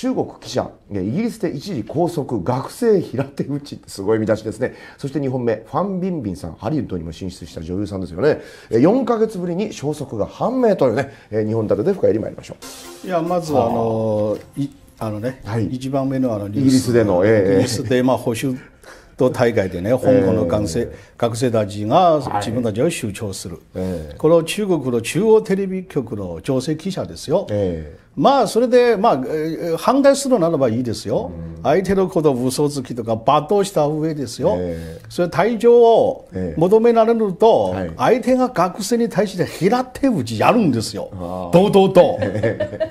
中国記者、イギリスで一時拘束、学生平手打ち、すごい見出しですね。そして2本目、ファン・ビンビンさん、ハリウッドにも進出した女優さんですよね。4か月ぶりに消息が判明というね、日本立てで深入りいりましょう。いや、まずあのあのね、はい、一番目のあのイギリスでの、えー、イギリスで、まあ、保守と大会でね、香港の学生,、学生たちが自分たちを主張する、はい、これを中国の中央テレビ局の女性記者ですよ。えーまあそれで、まあ、反対するならばいいですよ、相手のことを嘘つきとか罵倒した上ですよ、それ退場を求められると、相手が学生に対して平手打ちやるんですよ、堂々と。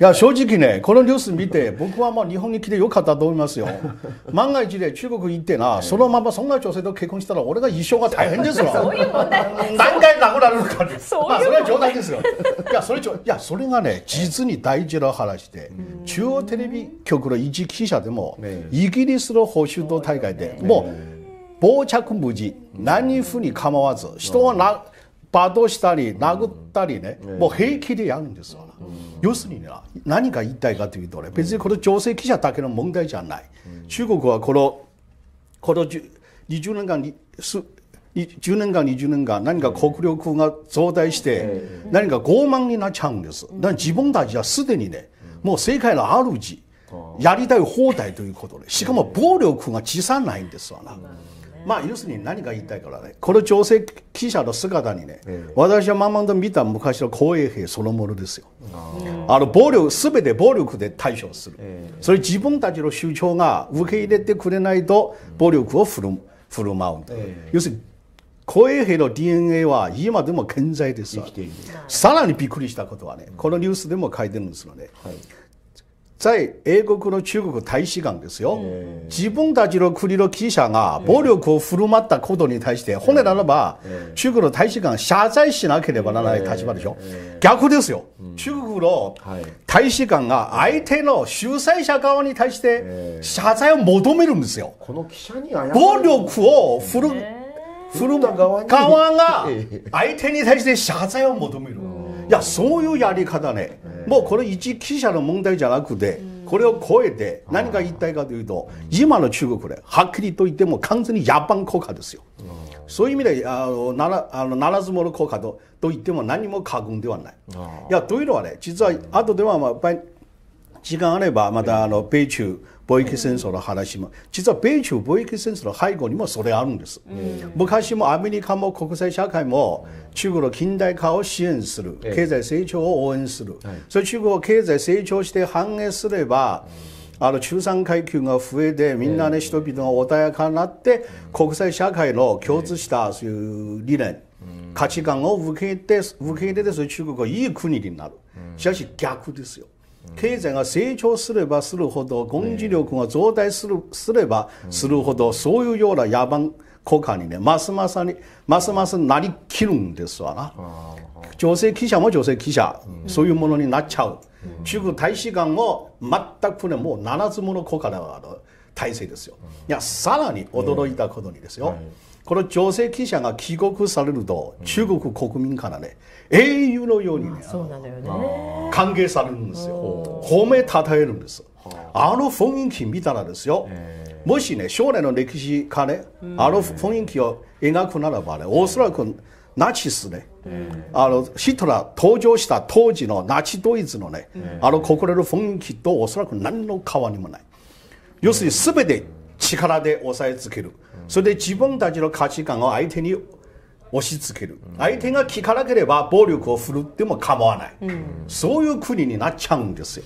いや正直ね、このニュース見て、僕はもう日本に来てよかったと思いますよ、万が一で中国行ってな、そのままそんな女性と結婚したら、俺が一生が大変ですよ、そういう問題何回殴られるか、そまあ、それは冗談ですよ。いやそれいやそれがね、実に大事な話て、中央テレビ局の一記者でも、イギリスの保守党大会でもう傍着無事何うに構わず人をな罵倒したり殴ったりね、もう平気でやるんですよ、要するにな何が言いたいかというとね別にこの女性記者だけの問題じゃない、中国はこのこの20年間に10年間20年間何か国力が増大して何か傲慢になっちゃうんですだから自分たちはすでにねもう世界の主やりたい放題ということでしかも暴力が辞さないんですわな。まあ要するに何が言いたいからねこの女性記者の姿にね、私はまんまと見た昔の公衛兵そのものですよあの暴力すべて暴力で対処する、それ自分たちの主張が受け入れてくれないと暴力を振る舞うんだ、要するに公衛兵の DNA は今でも健在ですわさらにびっくりしたことはね、このニュースでも書いてるんですよね、はい、在英国の中国大使館ですよ自分たちの国の記者が暴力を振る舞ったことに対して本来ならば中国の大使館謝罪しなければならない立場でしょ逆ですよ、中国の大使館が相手の主催者側に対して謝罪を求めるんですよこの記者に暴力を振る振る側が 相手に対して謝罪を求めるいやそういうやり方ねもうこれ一記者の問題じゃなくてこれを超えて何が言いたいかというと今の中国ではっきりと言っても完全に野蛮効果ですよそういう意味であのならあのならず者効果とと言っても何も過言ではないいやというのはね実は後では、まあ、時間あればまたあの米中貿易戦争の話も実は米中貿易戦争の背後にもそれあるんです、昔もアメリカも国際社会も中国の近代化を支援する経済成長を応援する、それ中国を経済成長して反映すれば、あの中産階級が増えてみんなね人々が穏やかになって国際社会の共通したそういう理念価値観を受け入れて受け入れて中国がいい国になるしかし逆ですよ経済が成長すればするほど軍事力が増大するすればするほどそういうような野蛮国家にねますますにますますなりきるんですわな女性記者も女性記者、そういうものになっちゃう、中国大使館も全くねもう7つもの国家の体制ですよいやさらに驚いたことにですよ、この女性記者が帰国されると、中国国民からね、英雄のようにね、歓迎されるんですよ。褒めたたえるんです。あの雰囲気見たらですよ、もしね、将来の歴史家ね、あの雰囲気を描くならばね、おそらくナチスね、あのヒトラー登場した当時のナチドイツのね、あの国連の雰囲気とおそらく何の変わりもない。要するに全て力で押さえつける。それで自分たちの価値観を相手に押し付ける、相手が聞かなければ暴力を振るっても構わない、そういう国になっちゃうんですよ、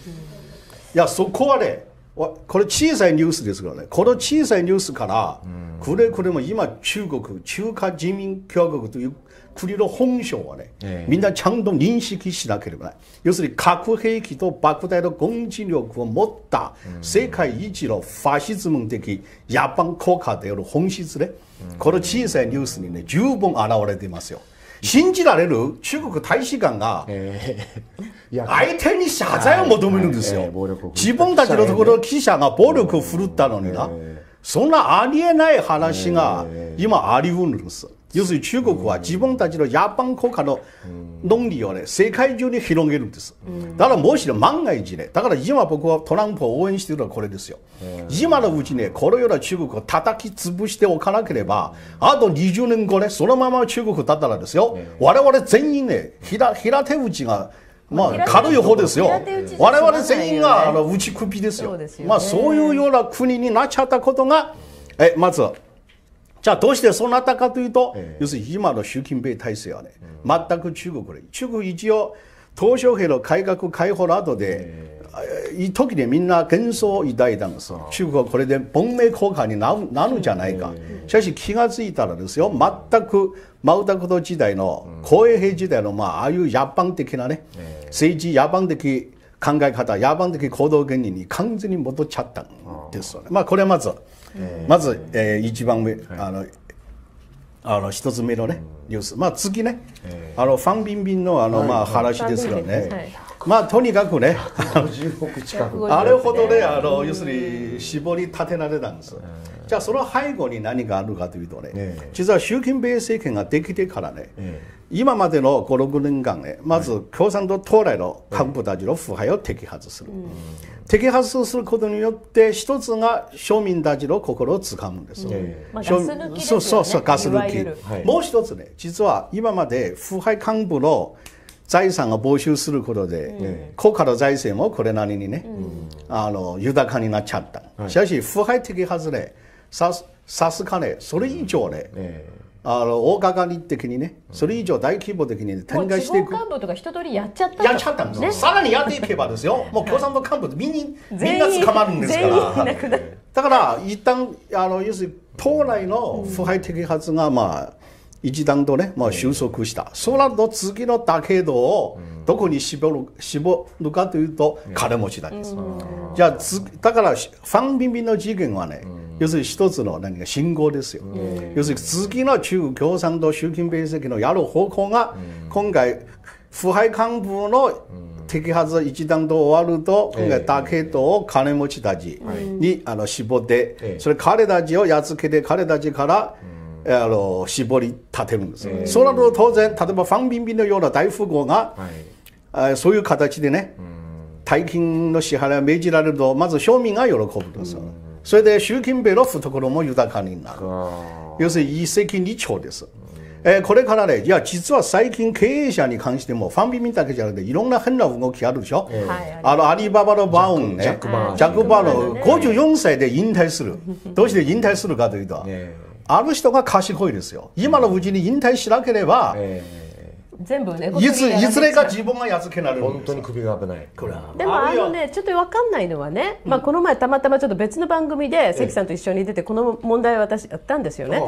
いやそこはねこれ小さいニュースですからねこの小さいニュースから、くれくれも今中国中華人民共和国という国の本性をね、えみんなちゃんと認識しなければない要するに核兵器と莫大な軍事力を持った世界一のファシズム的野蛮国家である本質ね、この小さいニュースにね、十分現れていますよ。信じられる中国大使館が相手に謝罪を求めるんですよ。自分たちのところの記者が暴力を振るったのにな、そんなありえない話が今ありうるんです。要するに中国は自分たちの野蛮国家の論理をね、世界中に広げるんです。だからもし万が一ね、だから今僕はトランプを応援しているのはこれですよ。今のうちね、このような中国を叩き潰しておかなければ、あと20年後ね、そのまま中国だったらですよ、我々全員ね、平平手打ちが、まあ、軽い方ですよ。我々全員があの打ち首ですよ。まあ、そういうような国になっちゃったことが、え、まず、じゃあどうしてそうなったかというと、要するに今の習近平体制はね、全く中国で、中国一応、鄧小平の改革開放などで、いい時にみんな幻想を抱いたんです、中国はこれで文明効果になるなるんじゃないか、しかし気が付いたらですよ、全く毛沢東時代の、公衛兵時代の、まあ、ああいう野蛮的なね、政治野蛮的考え方、野蛮的行動原理に完全に戻っちゃったんですよね。まあ、これはまずまず、えー、一番上、あのあの一つ目のねニュース、まあ、次ね、あのファン・ビンビンのあの、まあ、話ですよね、まあとにかくね近くあれほどねあの要するに絞り立てられたんですじゃあその背後に何があるかというとね、実は習近平政権ができてからね、今までの56年間ねまず共産党党内の幹部たちの腐敗を摘発する、摘発することによって一つが庶民たちの心をつかむんです、ガス抜き、そうそうそうガス抜き、もう一つね実は今まで腐敗幹部の財産を募集することで、国家の財政もこれなりにね、あの豊かになっちゃった、しかし腐敗的ずれささすがねそれ以上ね、あの大掛かり的にね、それ以上大規模的に展開していく。幹部とか一通りやっちゃったやっちゃったんですよ、ね、さらにやっていけばですよ、もう共産党幹部ってみんなみんな捕まるんですから。だから、一旦あの要するに党内の腐敗的発が、まあ、一段とね、まあ、収束した、ると次のだけどをどこに絞る絞るかというと金持ちなんです、じゃあつだからファン・ビンビンの事件はね、要するに一つの何か信号ですよ、要するに次の中国共産党習近平主席のやる方向が、今回腐敗幹部の摘発一段と終わると、今回だけどを金持ちたちに、あの絞って、それ彼たちをやっつけて彼たちから、うんあの絞り立てるんです、えー、そると当然例えばファン・ビンビンのような大富豪が、はい、あそういう形でね大金の支払いを命じられるとまず庶民が喜ぶんですよ、それで習近平の懐も豊かになる要するに一石二鳥です、えー、これからね、いや、実は最近経営者に関しても、ファンビンビンだけじゃなくて、いろんな変な動きあるでしょ、はい、あのアリババのバウンね、ジャック・バウン、54歳で引退する、どうして引退するかというと、えーある人が賢いですよ今のうちに引退しなければ、全部ね、いついずれか自分が安くなる本当に首が危ないでもあのねちょっとわかんないのはね、うん、まあ、この前たまたまちょっと別の番組で関さんと一緒に出てこの問題私やったんですよね、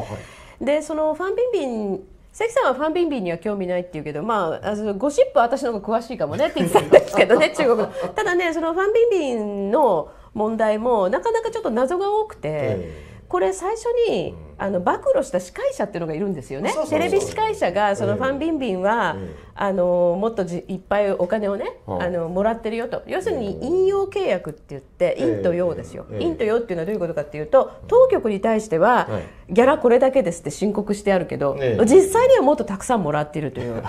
でそのファンビンビン関さんはファンビンビンには興味ないって言うけど、まあ、ゴシップは私の方が詳しいかもね って言ってたんですけどね中国ただねそのファンビンビンの問題もなかなかちょっと謎が多くて、これ最初に、うんあの暴露した司会者っていうのがいるんですよねテレビ司会者がそのファン・ビンビンは、あのもっとじいっぱいお金をね、あのもらってるよと要するに引用契約って言って陰と陽ですよ、陰と陽っていうのはどういうことかっていうと当局に対しては、ギャラこれだけですって申告してあるけど、実際にはもっとたくさんもらっているという、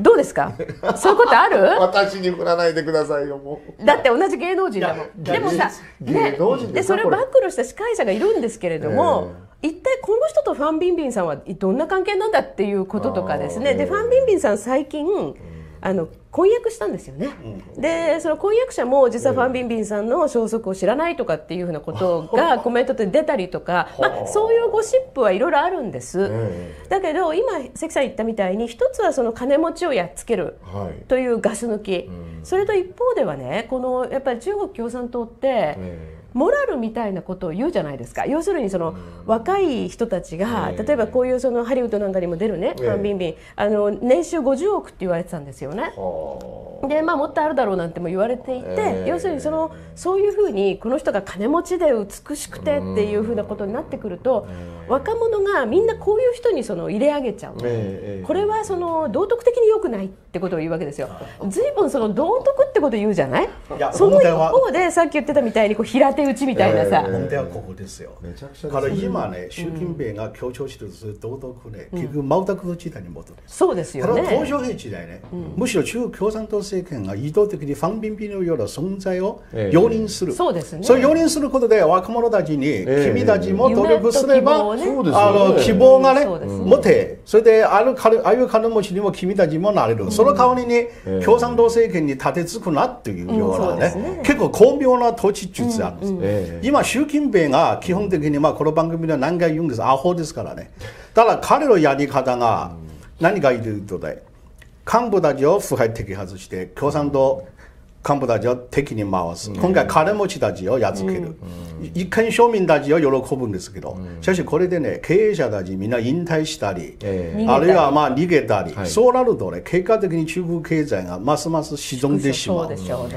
どうですかそういうことある 私に振らないでくださいよもうだって同じ芸能人だもんでもさ、芸能ね、でそれ暴露した司会者がいるんですけれども、一体この人とファン・ビンビンさんはどんな関係なんだっていうこととかですねでファン・ビンビンさん最近あの婚約したんですよね、うん、でその婚約者も実はファン・ビンビンさんの消息を知らないとかっていうふうなことがコメントで出たりとか、ま あ、そういうゴシップはいろいろあるんです、だけど今関さん言ったみたいに一つはその金持ちをやっつけるというガス抜き、それと一方ではねこのやっぱり中国共産党って、モラルみたいなことを言うじゃないですか要するにその、若い人たちが、例えばこういうそのハリウッドなんかにも出るね、ファン・ビンビンあの年収50億って言われてたんですよね。でまあもっとあるだろうなんても言われていて、要するにそのそういうふうにこの人が金持ちで美しくてっていうふうなことになってくると、若者がみんなこういう人にその入れ上げちゃう、これはその道徳的に良くないってことを言うわけですよ。随分その道徳ってこと言うじゃないその一方でさっき言ってたみたいにこう平手手打ちみたいなさ、はここですよめちゃくちゃから今ね習近平が強調してる道徳ね、結局毛沢東時代に戻るそうですよね鄧小平時代ね、むしろ中国共産党政権が意図的にファン・ビンビンのような存在を容認する、そうですねそれ容認することで若者たちに、君たちも努力すれば、あの希望がね、持てそれであるああいう金持ちにも君たちもなれる、その代わりに共産党政権に立てつくなっていうようなね、結構巧妙な統治術あるんです、えー、今、習近平が基本的に、まあ、この番組では何回言うんです、アホですからね。ただ彼のやり方が何か言うとね、幹部たちを腐敗摘発して、共産党幹部たちを敵に回す、今回、金持ちたちをやっつける、一見庶民たちを喜ぶんですけど、しかしこれでね、経営者たちみんな引退したり、あるいはまあ逃げたり、そうなるとね、結果的に中国経済がますます沈んでしまう。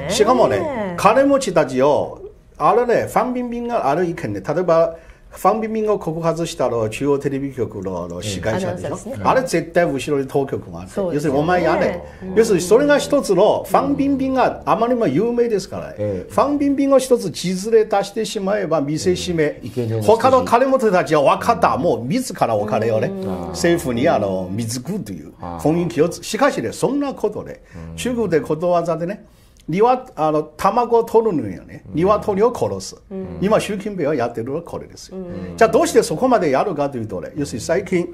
しかもね、金持ちたちをあれね、ファンビンビンがある意見ね、例えば、ファンビンビンをここ外したら中央テレビ局の司会者でしょ、うん、あれ絶対後ろに当局がある。要するにお前やれ、要するにそれが一つのファンビンビンがあまりにも有名ですから、うん、ファンビンビンを一つ地図で出してしまえば見せしめ、他の金持ちたちは分かった、もう自らお金をね、政府にあの水くという雰囲気をしかしねそんなことで、中国でことわざでね鶏あの卵を取るのよね鶏を殺す、うん、今習近平はやってるのはこれですよ、うん、じゃあどうしてそこまでやるかというとね要するに最近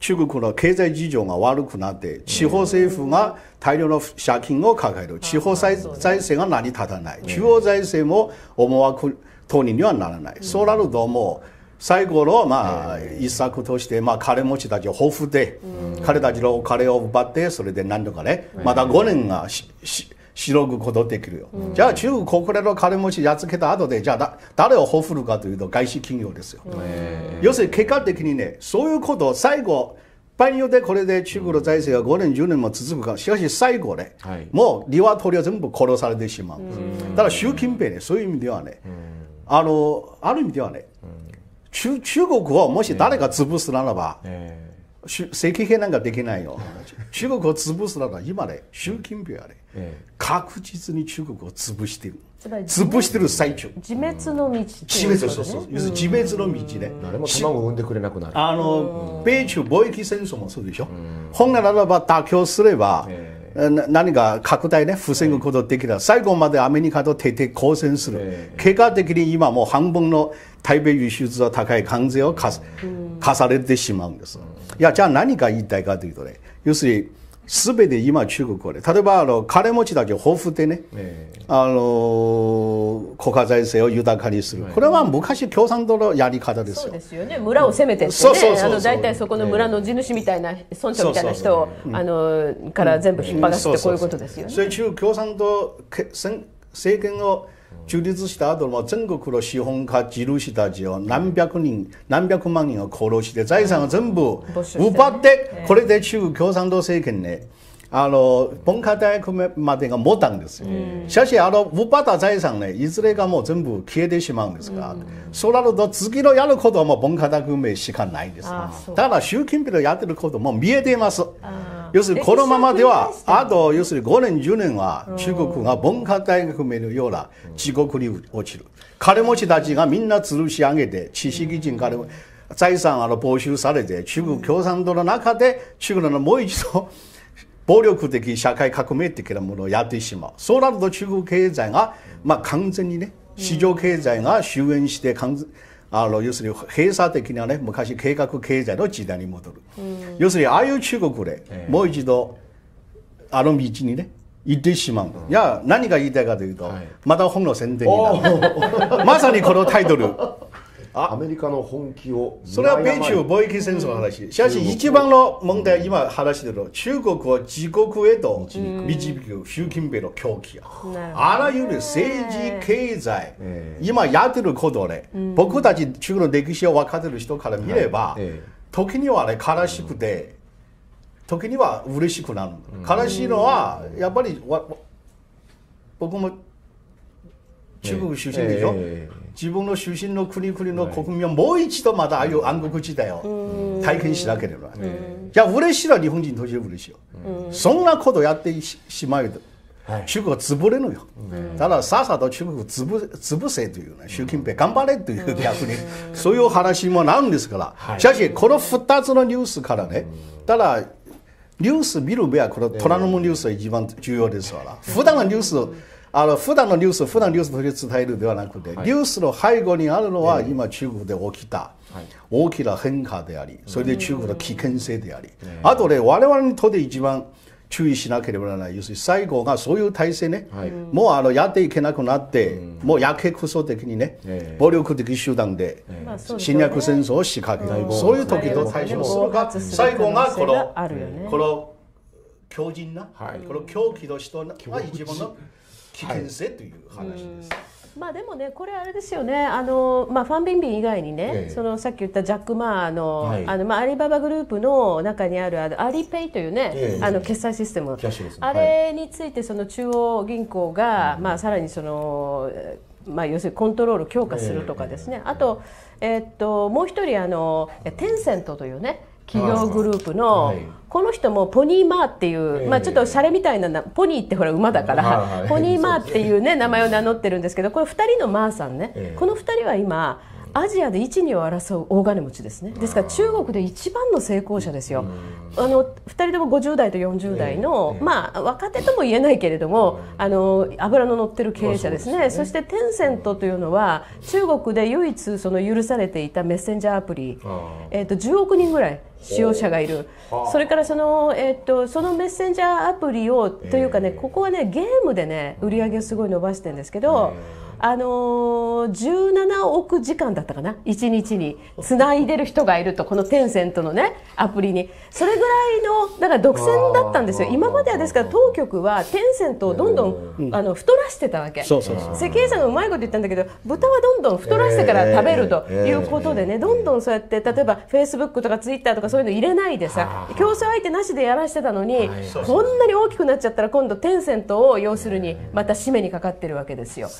中国の経済事情が悪くなって地方政府が大量の借金を抱える地方財政が成り立たない中央財政も思惑通りにはならない、そうなるともう最後の、まあ、一作として、まあ、金持ちたちを豊富で、彼たちのお金を奪ってそれで何とかねまた5年がしししのぐことできるよ、うん、じゃあ中国国連の金持ちやっつけた後でじゃあ誰をほふるかというと外資企業ですよ、要するに結果的にねそういうことを最後場合によってこれで中国の財政が5年10年も続くかしかし最後ね、はい、もう鶏は全部殺されてしまう、うただ習近平ねそういう意味ではね、あのある意味ではね、中中国をもし誰が潰すならば、えーえー政権なんかできないよ中国を潰すのが今ね習近平はね、ええ、確実に中国を潰してる潰してる最中自滅の道、ね、自滅そうそう要するに自滅の道ね誰も卵を産んでくれなくなるあの米中貿易戦争もそうでしょ本来ならば妥協すれば、ええ何か拡大ね、防ぐことできた。最後までアメリカと徹底抗戦する。結果的に今もう半分の台北輸出は高い関税を課されてしまうんです。いやじゃあ何が言いたいかというとね要するにすべて今中国例えばあの金持ちだけ豊富でね、えー、あの国家財政を豊かにする、これは昔共産党のやり方ですよ。そうですよね村を攻めてってね大体そこの村の地主みたいな、村長みたいな人を、あのから全部引っ張らせてこういうことですよね。そう中共産党政権を中立した後も全国の資本家地主たちを何百人何百万人を殺して財産を全部奪ってこれで中国共産党政権ねあの文化大学までが持ったんですよ。しかしあの奪った財産ねいずれがもう全部消えてしまうんですが、そうなると次のやることはもう文化大学名しかないんです。だから習近平のやってることも見えています。要するにこのままではあと要するに5年10年は中国が文化大学命のような地獄に落ちる金持ちたちがみんな吊るし上げて知識人金財産あの集されて中国共産党の中で中国のもう一度暴力的社会革命的なものをやってしまうそうなると中国経済がまあ完全にね市場経済が終焉して完全にあの要するに閉鎖的なね昔計画経済の時代に戻る、うん、要するにああいう中国で、もう一度あの道にね行ってしまう、うん、いや何が言いたいかというと、はい、また本の宣伝になる まさにこのタイトルアメリカの本気をそれは米中貿易戦争の話、しかし一番の問題、今話してる中国を自国へと導く習近平の狂気や、あらゆる政治、経済、今やってることで、ね、僕たち中国の歴史を分かってる人から見れば、時にはね、悲しくて、時には嬉しくなる。悲しいのは、やっぱり僕も中国出身でしょ。自分の出身の国々の国民をもう一度またああいう暗黒時代を体験しなければ、じゃあうれしいの日本人としてうれしいよ、そんなことやってしまうと中国は潰れぬよ、たださっさと中国潰潰せというね習近平頑張れという逆に、そういう話もなんですから、しかしこの2つのニュースからね、ただニュース見る目はこの虎ノ門ニュースが一番重要ですから、普段のニュースあの普段のニュース普段ニュースとして伝えるではなくて、はい、ニュースの背後にあるのは、今中国で起きた大きな変化であり、それで中国の危険性であり、あとね我々にとって一番注意しなければならない。要するに最後がそういう体制ね、はい、もうあのやっていけなくなって、うん、もうやけくそ的にね、えー、暴力的手段で侵略戦争を仕掛ける、えー、そういう時と対処するが、うん、最後がこの、ね、この強靭な、はい、この狂気の人が一番の。危険性という話です。はいまあでもねこれあれですよねあの、まあ、ファン・ビンビン以外にね、ええ、そのさっき言ったジャック・マーのはい、あのまあ、アリババグループの中にあるあのアリペイというね、え、あの決済システム、ね、あれについてその中央銀行が、はい、まあ、さらにその、まあ、要するにコントロール強化するとかですね、あと、えー、っともう一人あのテンセントというね企業グループのこの人もポニーマーっていう、まあ、ちょっとシャレみたいなポニーってほら馬だから、ポニーマーっていう、ね、名前を名乗ってるんですけどこれ2人のマーさんね、この2人は今アジアで一二を争う大金持ちですねですから中国で一番の成功者ですよ、あの2人とも50代と40代の、まあ、若手とも言えないけれども、あの油の乗ってる経営者ですね,、そしてテンセントというのは中国で唯一その許されていたメッセンジャーアプリ、えー、と10億人ぐらい使用者がいる、それからその,、えー、とそのメッセンジャーアプリをというかねここはねゲームでね売り上げをすごい伸ばしてるんですけど。あのー、17億時間だったかな1日につないでる人がいるとこのテンセントのねアプリにそれぐらいのだから独占だったんですよ今まではですから当局はテンセントをどんどんあの太らしてたわけ設計者がうまいこと言ったんだけど豚はどんどん太らしてから食べるということでねどんどんそうやって例えばフェイスブックとかツイッターとかそういうの入れないでさ競争相手なしでやらしてたのにこんなに大きくなっちゃったら今度テンセントを要するにまた締めにかかってるわけですよ。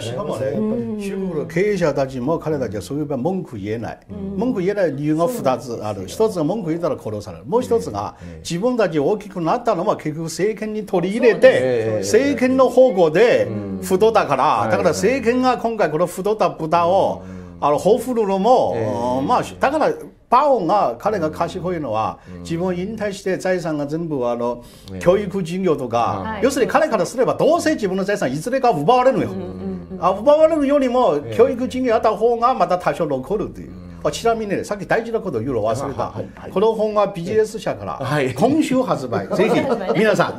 しかもねやっぱり経営者たちも彼たちはそういえば文句言えない、文句言えない理由が2つある1つは文句言ったら殺されるもう1つが自分たち大きくなったのは結局政権に取り入れて、政権の方向で不っだから、だから政権が今回この不動った豚を、あのふるのも、まあだからパオンが彼が賢いのは、自分引退して財産が全部あの、教育事業とか、要するに彼からすればどうせ自分の財産いずれか奪われるのよ。あ奪われるよりも教育事業あった方がまた多少残るという。あちなみにね、さっき大事なことを言うの忘れた、はいはい、この本はビジネス社から今週発売、ぜひ 皆さん、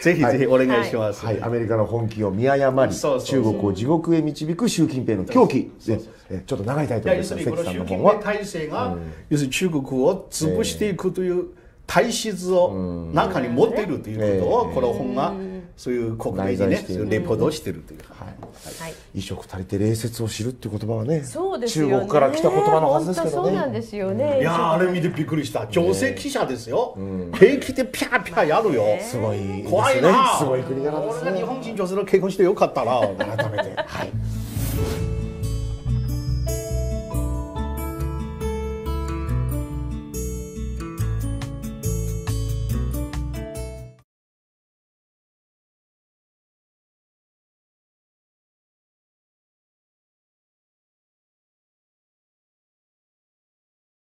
ぜひぜひお願いします、はい、アメリカの本気を見誤りそそうう中国を地獄へ導く習近平の狂気でちょっと長いタイトルです関さんの本は。体制が、要するに中国を潰していくという体質を中に持っているということを、この本が。そういう国内でねレポートをしてるという、はい衣食足りて礼節を知るっていう言葉はねそうです中国から来た言葉のはずですけどねそうなんですよね、いやあれ見てびっくりした女性記者ですよ、平気でピャーピャーやるよ、すごい怖いなすごい国柄ですね日本人女性の結婚してよかったな 改めてはい